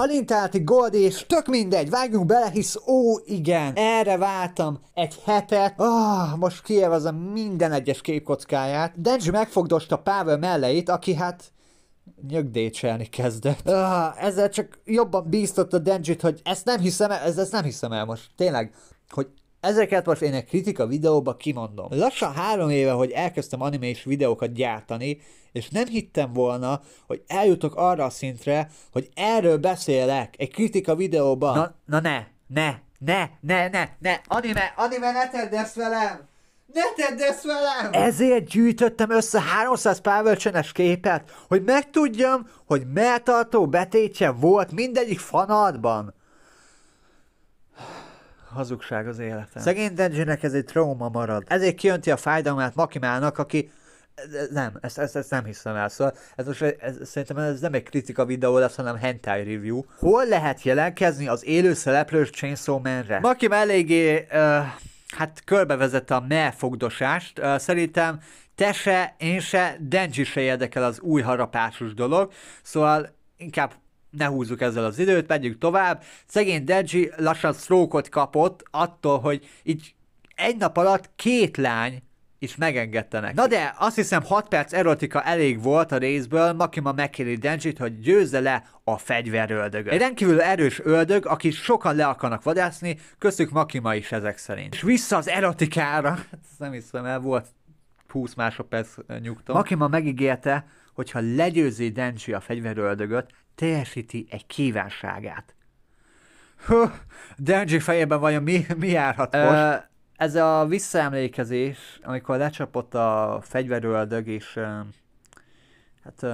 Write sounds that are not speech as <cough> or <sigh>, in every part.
Halintáti Gold, és tök mindegy, vágjunk bele, hisz ó, igen, erre váltam egy hetet, ah, most kievezem minden egyes képkockáját. Denji megfogdosta Pável melleit, aki hát nyögdécselni kezdett. Ah, ezzel csak jobban a Denjit, hogy ezt nem hiszem el, ez ezt nem hiszem el most, tényleg, hogy Ezeket most én egy kritika videóba kimondom. Lassan három éve, hogy elkezdtem animés videókat gyártani, és nem hittem volna, hogy eljutok arra a szintre, hogy erről beszélek egy kritika videóban. Na, na ne, ne, ne, ne, ne, ne, anime, anime, ne tedd ezt velem! Ne tedd ezt velem! Ezért gyűjtöttem össze 300 pávölcsönes képet, hogy megtudjam, hogy melltartó betétje volt mindegyik fanadban hazugság az élete. Szegény Denzsinek ez egy trauma marad. Ezért kijönti a fájdalmát Makimának, aki nem, ezt, ezt, ezt nem hiszem el. Szóval ez most, ez, szerintem ez nem egy kritika videó lesz, hanem hentai review. Hol lehet jelentkezni az élő szereplős Chainsaw Man-re? Makim eléggé, uh, hát körbevezette a me fogdosást. Uh, szerintem te se, én se, Denji se érdekel az új harapásos dolog. Szóval inkább ne húzzuk ezzel az időt, menjünk tovább. Szegény Denji lassan stroke kapott attól, hogy így egy nap alatt két lány is megengedte neki. Na de azt hiszem 6 perc erotika elég volt a részből, Makima megkéri Denjit, hogy győzze le a fegyveröldögöt. Egy rendkívül erős öldög, aki sokan le akarnak vadászni, köztük Makima is ezek szerint. És vissza az erotikára, <laughs> nem hiszem el volt 20 másodperc nyugton. Makima megígérte, hogy ha legyőzi Denchi a fegyveröldögöt, teljesíti egy kívánságát. Hú, Denji fejében vajon mi, mi járhat most? Ö, ez a visszaemlékezés, amikor lecsapott a fegyveröldög, és ö, hát, ö,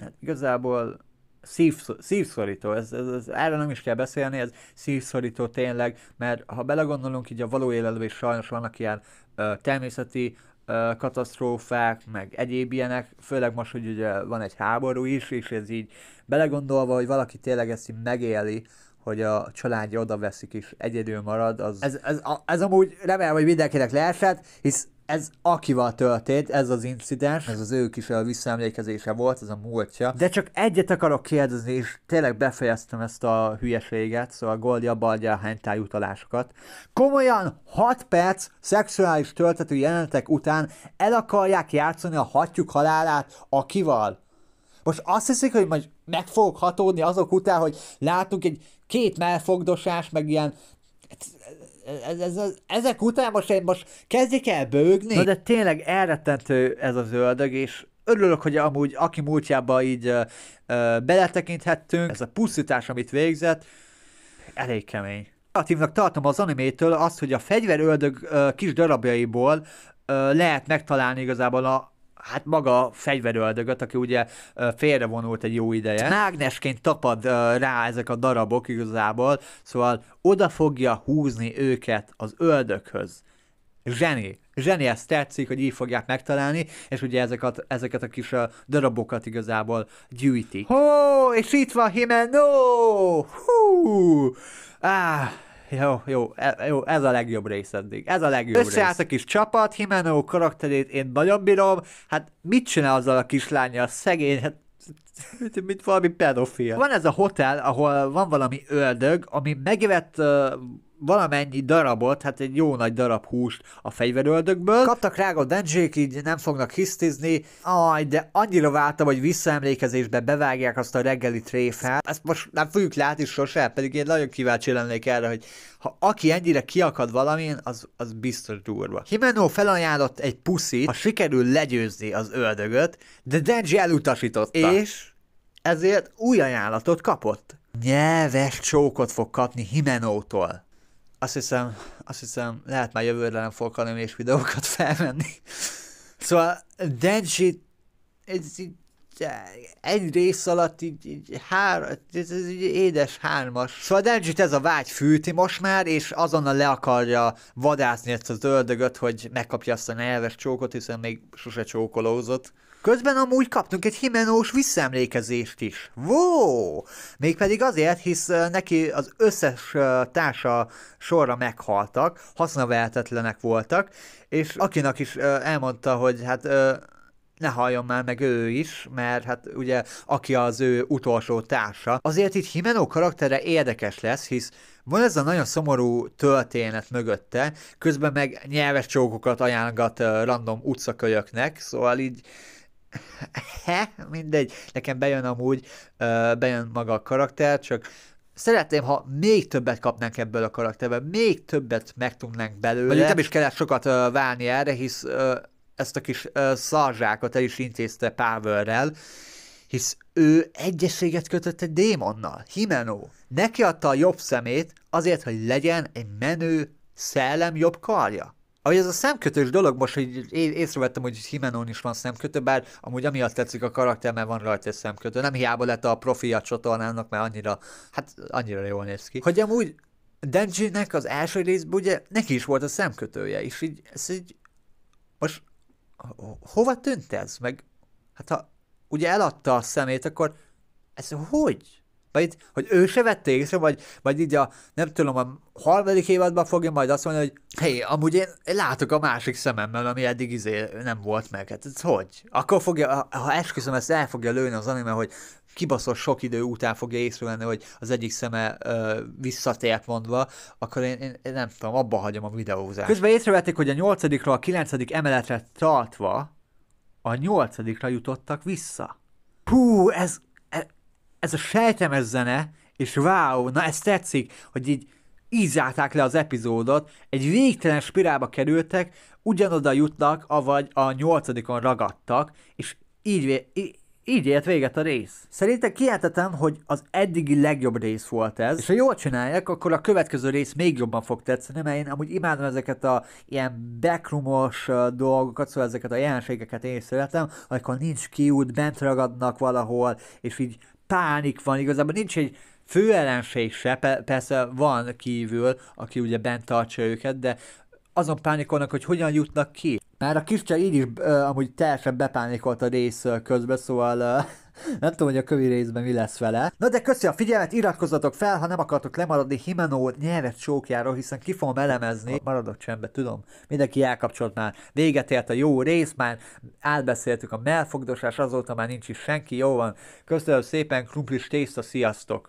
hát igazából szív, szívszorító, ez, ez, ez, erre nem is kell beszélni, ez szívszorító tényleg, mert ha belegondolunk, így a való életben is sajnos vannak ilyen ö, természeti katasztrófák, meg egyéb ilyenek, főleg most, hogy ugye van egy háború is, és ez így belegondolva, hogy valaki tényleg ezt így megéli, hogy a családja oda veszik és egyedül marad, az... Ez, ez, a, ez amúgy remélem, hogy mindenkinek leesett, hisz ez akival történt, ez az incidens, ez az ő kis visszaemlékezése volt, ez a múltja. De csak egyet akarok kérdezni, és tényleg befejeztem ezt a hülyeséget, szóval Goldi abba adja a hentai utalásokat. Komolyan 6 perc szexuális töltető jelenetek után el akarják játszani a hatjuk halálát akival. Most azt hiszik, hogy majd meg fogok hatódni azok után, hogy látunk egy két melfogdosás, meg ilyen ez, ez, ez, ezek után most, én most kezdik el bőgni. Na de tényleg elrettentő ez az ördög, és örülök, hogy amúgy aki múltjába így ö, ö, beletekinthettünk, ez a pusztítás, amit végzett, elég kemény. Kreatívnak tartom az animétől azt, hogy a fegyveröldög kis darabjaiból ö, lehet megtalálni igazából a, hát maga fegyveröldögöt, aki ugye félrevonult egy jó ideje. Mágnesként tapad rá ezek a darabok igazából, szóval oda fogja húzni őket az öldökhöz. Zseni. Zseni, ezt tetszik, hogy így fogják megtalálni, és ugye ezeket, ezeket a kis darabokat igazából gyűjtik. Hó, és itt van Himeno! Hú! Ah, jó, jó, e, jó, ez a legjobb rész eddig. Ez a legjobb Összeállt rész. a kis csapat, Himeno karakterét én nagyon bírom. Hát mit csinál azzal a kislánya, a szegény, hát mint, mint valami pedofil. Van ez a hotel, ahol van valami öldög, ami megevett uh, valamennyi darabot, hát egy jó nagy darab húst a fegyveröldökből. Kaptak rá a dendzsék, így nem fognak hisztizni. Aj, de annyira vártam, hogy visszaemlékezésbe bevágják azt a reggeli tréfát. Ezt most nem fogjuk látni sose, pedig én nagyon kíváncsi lennék erre, hogy ha aki ennyire kiakad valamin, az, az biztos durva. Himeno felajánlott egy puszit, ha sikerül legyőzni az ördögöt, de Denji elutasította. És ezért új ajánlatot kapott. Nyelves csókot fog kapni Himenótól azt hiszem, azt hiszem, lehet már jövőre nem fogok animés videókat <laughs> felvenni. Szóval Denji ez így, egy rész alatt így, így hár, ez, ez így édes hármas. Szóval Denji ez a vágy fűti most már, és azonnal le akarja vadászni ezt az ördögöt, hogy megkapja azt a nyelves csókot, hiszen még sose csókolózott. Közben amúgy kaptunk egy Himenós visszaemlékezést is. Wow! Mégpedig azért, hisz neki az összes társa sorra meghaltak, hasznavehetetlenek voltak, és akinek is elmondta, hogy hát ne halljon már meg ő is, mert hát ugye aki az ő utolsó társa. Azért itt Himeno karaktere érdekes lesz, hisz van ez a nagyon szomorú történet mögötte, közben meg nyelves csókokat ajánlgat random utcakölyöknek, szóval így <laughs> he, mindegy, nekem bejön amúgy, bejön maga a karakter, csak szeretném, ha még többet kapnánk ebből a karakterből, még többet megtudnánk belőle. Vagy nem is kellett sokat válni erre, hisz ezt a kis szarzsákat el is intézte Pávelrel, hisz ő egyességet kötött egy démonnal, Himeno. Neki adta a jobb szemét azért, hogy legyen egy menő szellem jobb karja ahogy ez a szemkötős dolog most, hogy én észrevettem, hogy Himenon is van szemkötő, bár amúgy amiatt tetszik a karakter, mert van rajta egy szemkötő. Nem hiába lett a profi a csatornának, mert annyira, hát annyira jól néz ki. Hogy amúgy Denji-nek az első részben ugye neki is volt a szemkötője, és így, ez így, most hova tűnt ez? Meg, hát ha ugye eladta a szemét, akkor ez hogy? Vagy, hogy ő se vette észre, vagy, vagy így a, nem tudom, a harmadik évadban fogja majd azt mondani, hogy hé, amúgy én, látok a másik szememmel, ami eddig izé nem volt meg. Hát ez hogy? Akkor fogja, ha esküszöm, ezt el fogja lőni az anime, hogy kibaszott sok idő után fogja észrevenni, hogy az egyik szeme ö, visszatért mondva, akkor én, én, én nem tudom, abba hagyom a videózást. Közben észrevették, hogy a nyolcadikra a kilencedik emeletre tartva a nyolcadikra jutottak vissza. Hú, ez ez a sejtemes zene, és wow, na ez tetszik, hogy így ízálták le az epizódot, egy végtelen spirálba kerültek, ugyanoda jutnak, avagy a nyolcadikon ragadtak, és így, így, így ért véget a rész. Szerintem kihetetem, hogy az eddigi legjobb rész volt ez, és ha jól csinálják, akkor a következő rész még jobban fog tetszeni, mert én amúgy imádom ezeket a ilyen backroomos dolgokat, szóval ezeket a jelenségeket én szeretem, amikor nincs kiút, bent ragadnak valahol, és így pánik van, igazából nincs egy fő ellenség se, persze van kívül, aki ugye bent tartsa őket, de azon pánikolnak, hogy hogyan jutnak ki. Már a kiscsel így is uh, amúgy teljesen bepánikolt a rész közben, szóval uh, nem tudom, hogy a kövi részben mi lesz vele. Na de köszi a figyelmet, iratkozzatok fel, ha nem akartok lemaradni Himeno nyelvet csókjáról, hiszen ki fogom elemezni. Maradok csendben, tudom. Mindenki elkapcsolt már. Véget ért a jó rész, már átbeszéltük a melfogdosás, azóta már nincs is senki. Jó van. Köszönöm szépen, krumplis tészta, sziasztok!